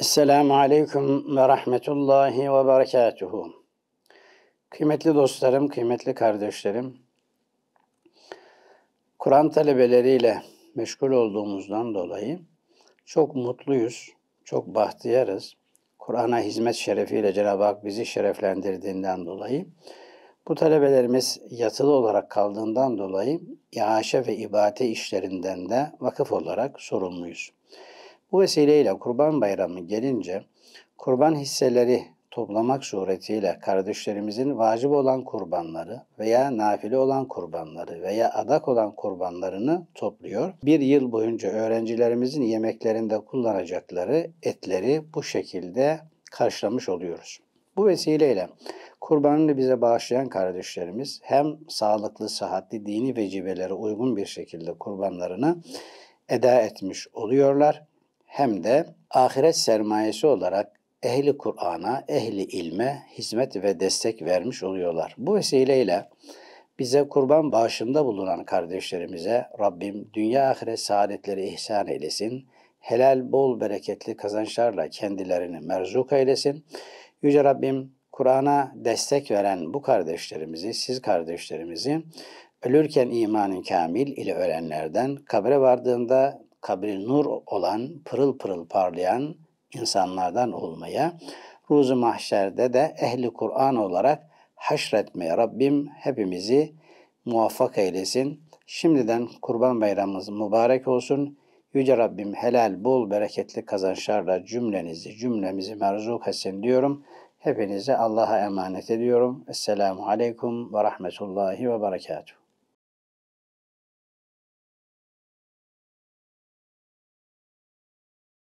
Esselamu Aleyküm ve Rahmetullahi ve Berekatuhu. Kıymetli dostlarım, kıymetli kardeşlerim, Kur'an talebeleriyle meşgul olduğumuzdan dolayı çok mutluyuz, çok bahtiyarız. Kur'an'a hizmet şerefiyle Cenab-ı Hak bizi şereflendirdiğinden dolayı bu talebelerimiz yatılı olarak kaldığından dolayı iaşe ve ibadet işlerinden de vakıf olarak sorumluyuz. Bu vesileyle Kurban Bayramı gelince kurban hisseleri toplamak suretiyle kardeşlerimizin vacip olan kurbanları veya nafile olan kurbanları veya adak olan kurbanlarını topluyor. Bir yıl boyunca öğrencilerimizin yemeklerinde kullanacakları etleri bu şekilde karşılamış oluyoruz. Bu vesileyle kurbanını bize bağışlayan kardeşlerimiz hem sağlıklı, sıhhatli, dini vecibelere uygun bir şekilde kurbanlarını eda etmiş oluyorlar hem de ahiret sermayesi olarak ehli Kur'an'a, ehli ilme hizmet ve destek vermiş oluyorlar. Bu vesileyle bize kurban bağışında bulunan kardeşlerimize Rabbim dünya ahiret saadetleri ihsan eylesin. Helal bol bereketli kazançlarla kendilerini merzuk eylesin. Yüce Rabbim Kur'an'a destek veren bu kardeşlerimizi, siz kardeşlerimizi ölürken imanın kamil ile ölenlerden, kabre vardığında kabri nur olan, pırıl pırıl parlayan insanlardan olmaya, ruzu mahşerde de ehli Kur'an olarak haşretmeye Rabbim hepimizi muvaffak eylesin. Şimdiden Kurban Bayramımız mübarek olsun. Yüce Rabbim helal, bol, bereketli kazançlarla cümlenizi, cümlemizi merzuk etsin diyorum. Hepinizi Allah'a emanet ediyorum. Esselamu Aleyküm ve Rahmetullahi ve Berekatuhu.